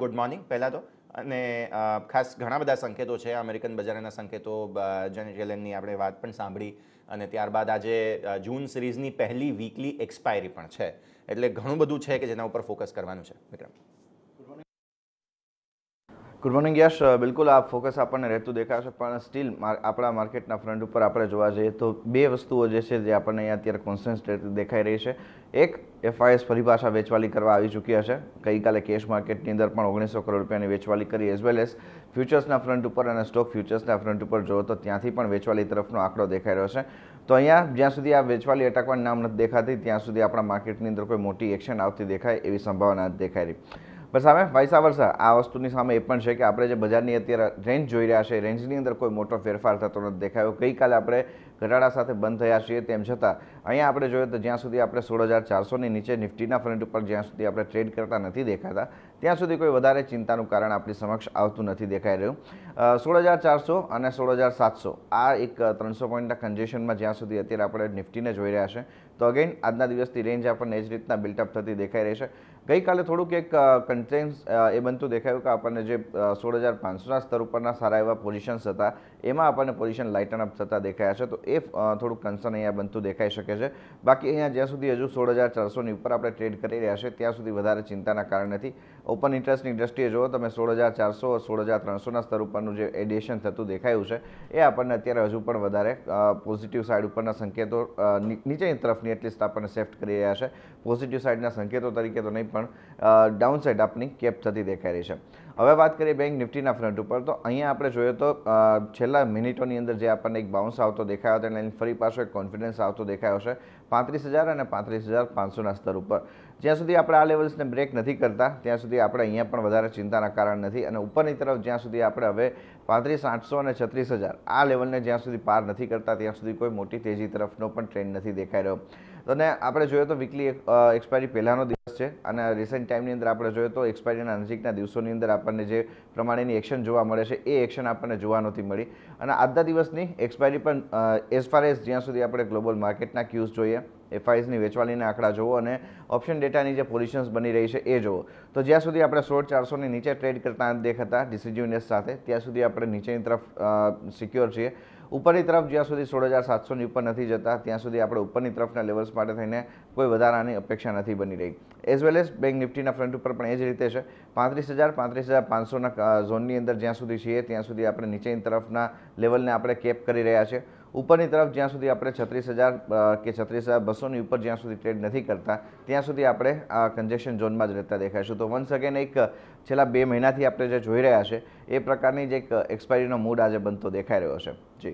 good morning પહેલાં તો અને ખાસ ઘણા બધા સંકેતો છે અમેરિકન બજારના સંકેતો જેનેટ આપણે વાત પણ સાંભળી અને ત્યારબાદ આજે જૂન સિરીઝની પહેલી વીકલી એક્સપાયરી પણ છે એટલે ઘણું બધું છે કે જેના ઉપર ફોકસ કરવાનું છે વિક્રમ ગુડ મોર્નિંગ યશ બિલકુલ આ ફોકસ આપણને રહેતું દેખાશે પણ સ્ટીલ આપણા માર્કેટના ફ્રન્ટ ઉપર આપણે જોવા જઈએ તો બે વસ્તુઓ જે છે જે આપણને અહીંયા અત્યારે કોન્સન્ટ્રેટ દેખાઈ રહી છે એક એફઆઈએસ પરિભાષા વેચવાલી કરવા આવી ચૂકી હશે ગઈકાલે કેશ માર્કેટની અંદર પણ ઓગણીસો કરોડ રૂપિયાની વેચવાલી કરી એઝ વેલ એઝ ફ્યુચર્સના ફ્રન્ટ ઉપર અને સ્ટોક ફ્યુચર્સના ફ્રન્ટ ઉપર જોવો તો ત્યાંથી પણ વેચવાલી તરફનો આંકડો દેખાઈ રહ્યો છે તો અહીંયા જ્યાં સુધી આ વેચવાલી અટકવાની નામ નથી દેખાતી ત્યાં સુધી આપણા માર્કેટની અંદર કોઈ મોટી એક્શન આવતી દેખાય એવી સંભાવના દેખાઈ રહી પણ સામે પૈસા વરસા આ વસ્તુની સામે એ પણ છે કે આપણે જે બજારની અત્યારે રેન્જ જોઈ રહ્યા છે રેન્જની અંદર કોઈ મોટો ફેરફાર થતો નથી દેખાયો ગઈકાલે આપણે ઘટાડા સાથે બંધ થયા છીએ તેમ છતાં અહીંયા આપણે જોઈએ તો જ્યાં સુધી આપણે સોળ હજાર ચારસોની નીચે નિફ્ટીના ફ્રન્ટ ઉપર જ્યાં સુધી આપણે ટ્રેડ કરતા નથી દેખાતા ત્યાં સુધી કોઈ વધારે ચિંતાનું કારણ આપણી સમક્ષ આવતું નથી દેખાઈ રહ્યું સોળ હજાર ચારસો અને સોળ હજાર સાતસો આ એક ત્રણસો પોઈન્ટના કન્જેશનમાં જ્યાં સુધી અત્યારે આપણે નિફ્ટીને જોઈ રહ્યા છે તો અગેન આજના દિવસથી રેન્જ આપણને એ જ રીતના બિલ્ટઅપ થતી દેખાઈ રહી છે ગઈકાલે થોડુંક એક કન્ટેન્સ એ બનતું દેખાયું કે આપણને જે સોળ હજાર પાંચસોના સ્તર ઉપરના સારા એવા પોઝિશન્સ હતા એમાં આપણને પોઝિશન લાઇટન અપ થતાં દેખાયા છે તો એ થોડુંક કન્સર્ન અહીંયા બનતું દેખાઈ શકે છે બાકી અહીંયા જ્યાં સુધી હજુ સોળ હજાર ચારસોની ઉપર આપણે ટ્રેડ કરી રહ્યા છે ત્યાં સુધી વધારે ચિંતાના કારણ નથી ઓપન ઇન્ટરેસ્ટની દ્રષ્ટિએ જુઓ તમે સોળ હજાર ચારસો સોળ હજાર ત્રણસોના સ્તર ઉપરનું જે એડિશન થતું દેખાયું છે એ આપણને અત્યારે હજુ પણ વધારે પોઝિટિવ સાઇડ ઉપરના સંકેતો નીચેની તરફની એટલીસ્ટ આપણને સેફ્ટ કરી રહ્યા છે પોઝિટિવ સાઇડના સંકેતો તરીકે તો નહીં પણ ડાઉન સાઇડ આપની કેપ થતી દેખાઈ રહી છે હવે વાત કરીએ બેંક નિફ્ટીના ફ્રન્ટ ઉપર તો અહીંયા આપણે જોઈએ તો છેલ્લા મિનિટોની અંદર જે આપણને એક બાઉન્સ આવતો દેખાયો હતો એની ફરી પાછો એક કોન્ફિડન્સ આવતો દેખાયો છે પાંત્રીસ હજાર અને પાંત્રીસ હજાર પાંચસોના સ્તર ઉપર જ્યાં સુધી આપણે આ લેવલ્સને બ્રેક નથી કરતા ત્યાં સુધી આપણે અહીંયા પણ વધારે ચિંતાના કારણ નથી અને ઉપરની તરફ જ્યાં સુધી આપણે હવે પાંત્રીસ આઠસો અને છત્રીસ હજાર આ લેવલને જ્યાં સુધી પાર નથી કરતા ત્યાં સુધી કોઈ મોટી તેજી તરફનો પણ ટ્રેન્ડ નથી દેખાઈ રહ્યો અને આપણે જોઈએ તો વીકલી એક્સપાયરી પહેલાંનો દિવસ છે અને રિસેન્ટ ટાઈમની અંદર આપણે જોઈએ તો એક્સપાયરીના નજીકના દિવસોની અંદર આપણને જે પ્રમાણેની એક્શન જોવા મળે છે એ એક્શન આપણને જોવા નથી મળી અને આજના દિવસની એક્સપાયરી પણ એઝ ફાર એઝ જ્યાં સુધી આપણે ગ્લોબલ માર્કેટના ક્યુઝ જોઈએ એફઆઈએસની વેચવાલીના આંકડા જોવો અને ઓપ્શન ડેટાની જે પોઝિશન્સ બની રહી છે એ જોવો તો જ્યાં સુધી આપણે સોળ ચારસોની નીચે ટ્રેડ કરતા દેખાતા ડિસિઝિવનેસ સાથે ત્યાં સુધી આપણે નીચેની તરફ સિક્યોર છીએ ઉપરની તરફ જ્યાં સુધી સોળ હજાર સાતસોની ઉપર નથી જતા ત્યાં સુધી આપણે ઉપરની તરફના લેવલ્સ માટે થઈને કોઈ વધારાની અપેક્ષા નથી બની રહી એઝ વેલ એઝ બેંક નિફ્ટીના ફ્રન્ટ ઉપર પણ એ જ રીતે છે પાંત્રીસ હજાર પાંત્રીસ હજાર પાંચસોના ઝોનની અંદર જ્યાં સુધી છીએ ત્યાં સુધી આપણે નીચેની તરફના લેવલને આપણે કેપ કરી રહ્યા છે ઉપરની તરફ જ્યાં સુધી આપણે છત્રીસ હજાર કે છત્રીસ હજાર બસોની ઉપર જ્યાં સુધી ટ્રેડ નથી કરતા ત્યાં સુધી આપણે આ કન્જેક્શન ઝોનમાં જ રહેતા દેખાઈશું તો વન્સ અગેન એક છેલ્લા બે મહિનાથી આપણે જે જોઈ રહ્યા છે એ પ્રકારની જે એક એક્સપાયરીનો મૂડ આજે બનતો દેખાઈ રહ્યો છે જી